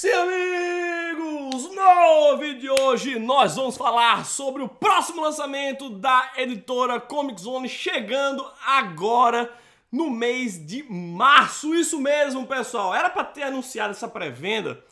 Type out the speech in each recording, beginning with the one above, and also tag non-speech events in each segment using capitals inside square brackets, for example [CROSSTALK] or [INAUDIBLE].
Sim, amigos! No vídeo de hoje nós vamos falar sobre o próximo lançamento da editora Comic Zone chegando agora no mês de março. Isso mesmo, pessoal. Era para ter anunciado essa pré-venda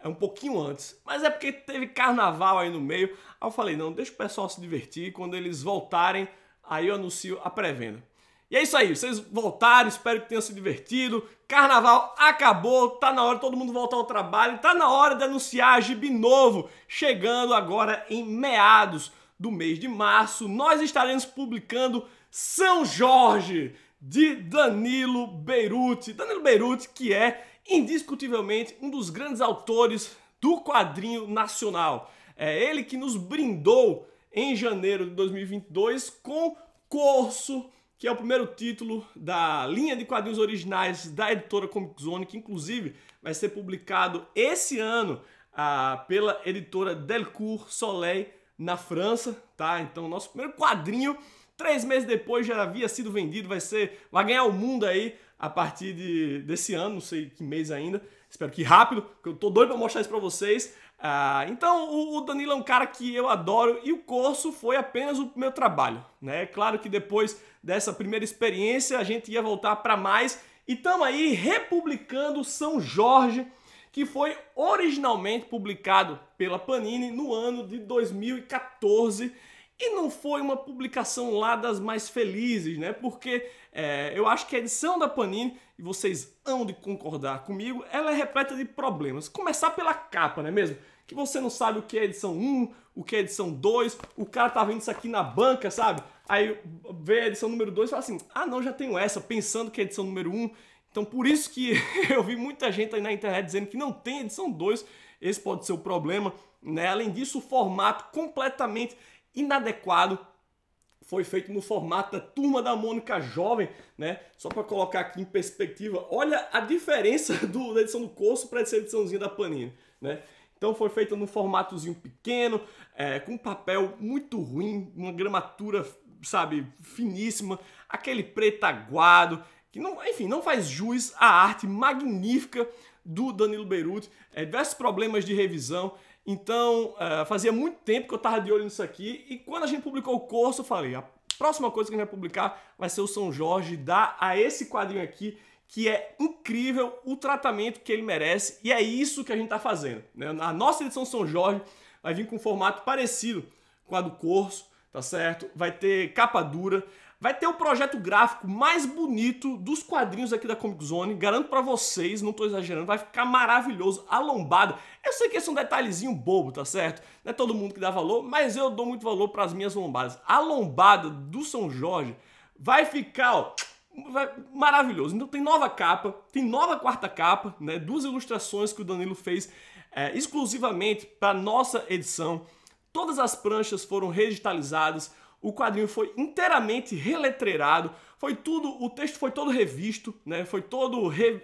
é um pouquinho antes, mas é porque teve carnaval aí no meio. Aí eu falei, não, deixa o pessoal se divertir quando eles voltarem, aí eu anuncio a pré-venda. E é isso aí, vocês voltaram, espero que tenham se divertido. Carnaval acabou, tá na hora de todo mundo voltar ao trabalho, tá na hora de anunciar a Gibi novo, chegando agora em meados do mês de março. Nós estaremos publicando São Jorge de Danilo Beirute. Danilo Beirute, que é indiscutivelmente um dos grandes autores do quadrinho nacional. É ele que nos brindou em janeiro de 2022 com Corso que é o primeiro título da linha de quadrinhos originais da editora Comic Zone, que inclusive vai ser publicado esse ano ah, pela editora Delcourt Soleil na França, tá? Então, nosso primeiro quadrinho, três meses depois já havia sido vendido, vai ser, vai ganhar o mundo aí a partir de, desse ano, não sei que mês ainda, espero que rápido, porque eu tô doido para mostrar isso para vocês. Ah, então o, o Danilo é um cara que eu adoro e o curso foi apenas o meu trabalho, né? Claro que depois dessa primeira experiência a gente ia voltar para mais e estamos aí republicando São Jorge, que foi originalmente publicado pela Panini no ano de 2014 e não foi uma publicação lá das mais felizes, né? Porque é, eu acho que a edição da Panini, e vocês hão de concordar comigo, ela é repleta de problemas. Começar pela capa, não é mesmo? Que você não sabe o que é edição 1, o que é edição 2, o cara tá vendo isso aqui na banca, sabe? Aí vê a edição número 2 e fala assim: ah, não, já tenho essa, pensando que é edição número 1. Então por isso que [LAUGHS] eu vi muita gente aí na internet dizendo que não tem edição 2. Esse pode ser o problema, né? Além disso, o formato completamente inadequado foi feito no formato da turma da Mônica Jovem, né? Só para colocar aqui em perspectiva, olha a diferença [LAUGHS] do, da edição do Corso para essa ediçãozinha da Panini, né? Então foi feita num formatozinho pequeno, é, com papel muito ruim, uma gramatura, sabe, finíssima, aquele preto aguado, que não, enfim, não faz jus à arte magnífica do Danilo Beirute, é, diversos problemas de revisão, então, uh, fazia muito tempo que eu tava de olho nisso aqui e quando a gente publicou o curso, eu falei, a próxima coisa que a gente vai publicar vai ser o São Jorge, dá a esse quadrinho aqui, que é incrível o tratamento que ele merece e é isso que a gente está fazendo. Né? A nossa edição São Jorge vai vir com um formato parecido com a do curso, tá certo? Vai ter capa dura vai ter o projeto gráfico mais bonito dos quadrinhos aqui da Comic Zone. Garanto para vocês, não tô exagerando, vai ficar maravilhoso, a lombada. Eu sei que esse é um detalhezinho bobo, tá certo? Não é todo mundo que dá valor, mas eu dou muito valor para as minhas lombadas. A lombada do São Jorge vai ficar, ó, maravilhoso. Então tem nova capa, tem nova quarta capa, né? Duas ilustrações que o Danilo fez é, exclusivamente para nossa edição. Todas as pranchas foram redigitalizadas o quadrinho foi inteiramente reletreirado, foi tudo, o texto foi todo revisto, né? Foi todo re,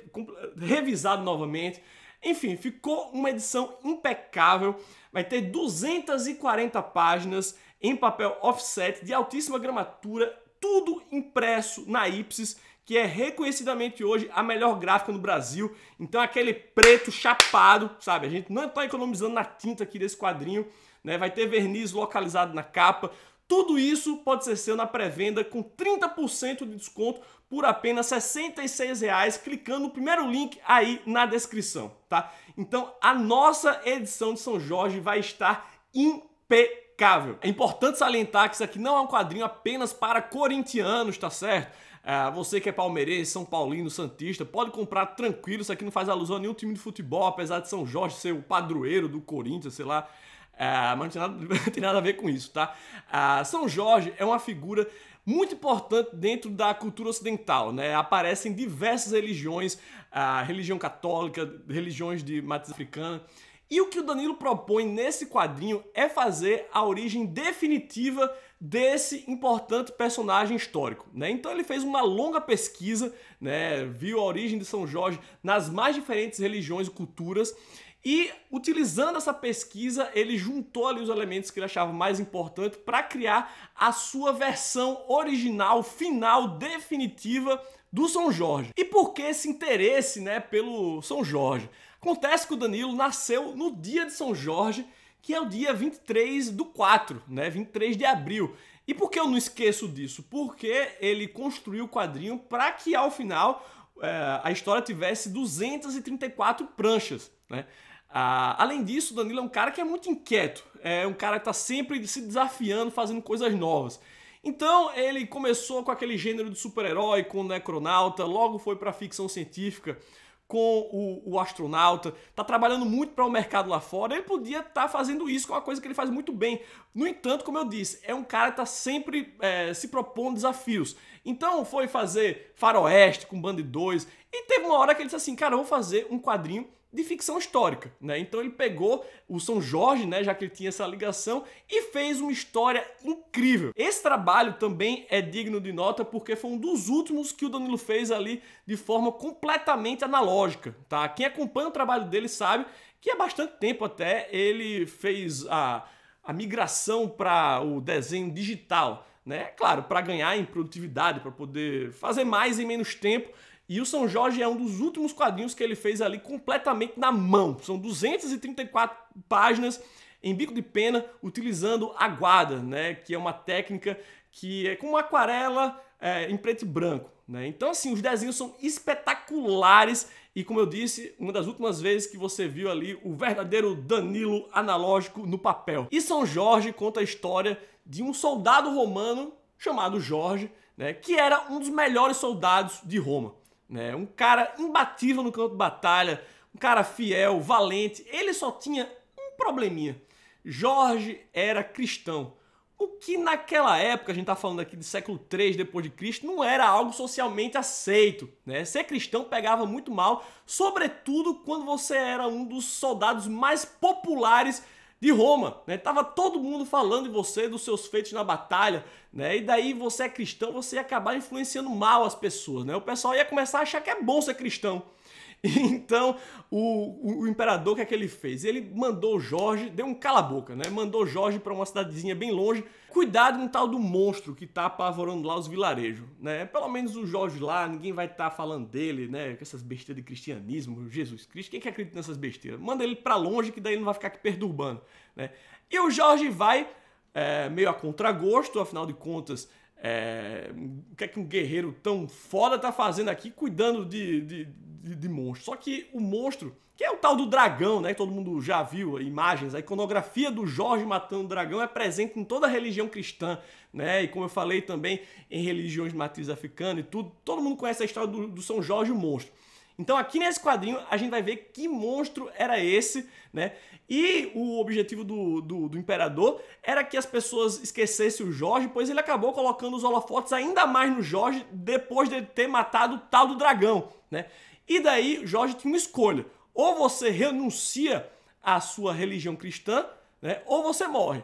revisado novamente. Enfim, ficou uma edição impecável. Vai ter 240 páginas em papel offset de altíssima gramatura, tudo impresso na Ipsis, que é reconhecidamente hoje a melhor gráfica no Brasil. Então aquele preto chapado, sabe? A gente não está economizando na tinta aqui desse quadrinho, né? Vai ter verniz localizado na capa, tudo isso pode ser seu na pré-venda com 30% de desconto por apenas R$ 66,00 clicando no primeiro link aí na descrição, tá? Então a nossa edição de São Jorge vai estar impecável. É importante salientar que isso aqui não é um quadrinho apenas para corintianos, tá certo? É, você que é palmeirense, São Paulino, Santista, pode comprar tranquilo. Isso aqui não faz alusão a nenhum time de futebol, apesar de São Jorge ser o padroeiro do Corinthians, sei lá. É, mas não tem nada, [LAUGHS] não tem nada a ver com isso, tá? É, São Jorge é uma figura muito importante dentro da cultura ocidental, né? Aparece em diversas religiões, a é, religião católica, religiões de matriz africana. E o que o Danilo propõe nesse quadrinho é fazer a origem definitiva desse importante personagem histórico. Né? Então ele fez uma longa pesquisa, né? viu a origem de São Jorge nas mais diferentes religiões e culturas e utilizando essa pesquisa, ele juntou ali os elementos que ele achava mais importante para criar a sua versão original, final, definitiva do São Jorge. E por que esse interesse, né, pelo São Jorge? Acontece que o Danilo nasceu no dia de São Jorge, que é o dia 23 do 4, né, 23 de abril. E por que eu não esqueço disso? Porque ele construiu o quadrinho para que ao final é, a história tivesse 234 pranchas, né? Ah, além disso, o Danilo é um cara que é muito inquieto, é um cara que está sempre se desafiando, fazendo coisas novas. Então ele começou com aquele gênero de super-herói, com o Necronauta, logo foi para ficção científica com o, o astronauta, está trabalhando muito para o um mercado lá fora, ele podia estar tá fazendo isso, que é uma coisa que ele faz muito bem. No entanto, como eu disse, é um cara que está sempre é, se propondo desafios. Então foi fazer Faroeste com Band 2, e teve uma hora que ele disse assim, cara, eu vou fazer um quadrinho de ficção histórica, né? Então ele pegou o São Jorge, né, já que ele tinha essa ligação e fez uma história incrível. Esse trabalho também é digno de nota porque foi um dos últimos que o Danilo fez ali de forma completamente analógica, tá? Quem acompanha o trabalho dele sabe que há bastante tempo até ele fez a a migração para o desenho digital, né? Claro, para ganhar em produtividade, para poder fazer mais em menos tempo e o São Jorge é um dos últimos quadrinhos que ele fez ali completamente na mão. São 234 páginas em bico de pena, utilizando a guarda, né? Que é uma técnica que é como aquarela é, em preto e branco. Né? Então, assim, os desenhos são espetaculares. E como eu disse, uma das últimas vezes que você viu ali o verdadeiro Danilo analógico no papel. E São Jorge conta a história de um soldado romano chamado Jorge, né, que era um dos melhores soldados de Roma. Né? Um cara imbatível no campo de batalha, um cara fiel, valente. Ele só tinha um probleminha. Jorge era cristão. O que naquela época, a gente está falando aqui de século 3 depois de Cristo, não era algo socialmente aceito, né? Ser cristão pegava muito mal, sobretudo quando você era um dos soldados mais populares de Roma, né? Tava todo mundo falando de você, dos seus feitos na batalha, né? E daí você é cristão, você ia acabar influenciando mal as pessoas, né? O pessoal ia começar a achar que é bom ser cristão. [LAUGHS] Então, o, o imperador, o que é que ele fez? Ele mandou Jorge, deu um cala-boca, né? Mandou Jorge para uma cidadezinha bem longe. Cuidado com um tal do monstro que tá apavorando lá os vilarejos, né? Pelo menos o Jorge lá, ninguém vai estar tá falando dele, né? Com essas besteiras de cristianismo, Jesus Cristo. Quem que acredita nessas besteiras? Manda ele para longe, que daí ele não vai ficar aqui perturbando, né? E o Jorge vai, é, meio a contragosto, afinal de contas é, o que é que um guerreiro tão foda tá fazendo aqui cuidando de, de, de, de monstro? Só que o monstro, que é o tal do dragão, né? Todo mundo já viu imagens, a iconografia do Jorge matando o dragão é presente em toda a religião cristã, né? E como eu falei também, em religiões de matriz africana e tudo, todo mundo conhece a história do, do São Jorge o monstro. Então aqui nesse quadrinho a gente vai ver que monstro era esse, né? E o objetivo do, do, do, imperador era que as pessoas esquecessem o Jorge, pois ele acabou colocando os holofotes ainda mais no Jorge depois de ter matado o tal do dragão, né? E daí Jorge tinha uma escolha: ou você renuncia à sua religião cristã, né? Ou você morre.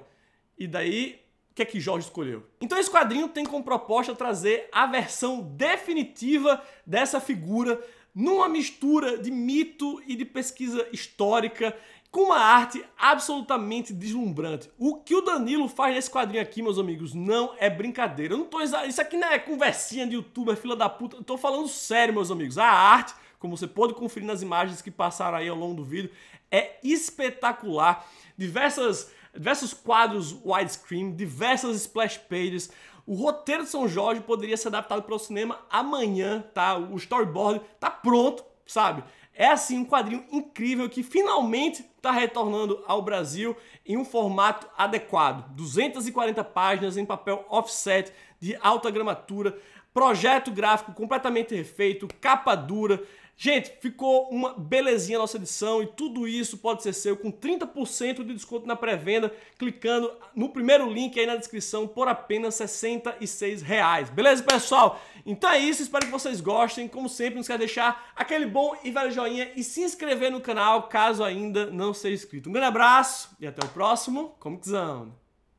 E daí o que é que Jorge escolheu? Então esse quadrinho tem como proposta trazer a versão definitiva dessa figura numa mistura de mito e de pesquisa histórica com uma arte absolutamente deslumbrante. O que o Danilo faz nesse quadrinho aqui, meus amigos, não é brincadeira. Eu não tô exa... Isso aqui não é conversinha de youtuber, fila da puta. Eu tô falando sério, meus amigos. A arte, como você pode conferir nas imagens que passaram aí ao longo do vídeo, é espetacular. Diversas diversos quadros widescreen, diversas splash pages, o roteiro de São Jorge poderia ser adaptado para o cinema amanhã, tá? O storyboard tá pronto, sabe? É assim um quadrinho incrível que finalmente está retornando ao Brasil em um formato adequado. 240 páginas em papel offset de alta gramatura, projeto gráfico completamente refeito, capa dura, Gente, ficou uma belezinha a nossa edição e tudo isso pode ser seu com 30% de desconto na pré-venda clicando no primeiro link aí na descrição por apenas 66 reais. Beleza, pessoal? Então é isso, espero que vocês gostem. Como sempre, não esquece de deixar aquele bom e velho joinha e se inscrever no canal caso ainda não seja inscrito. Um grande abraço e até o próximo Comic Zone.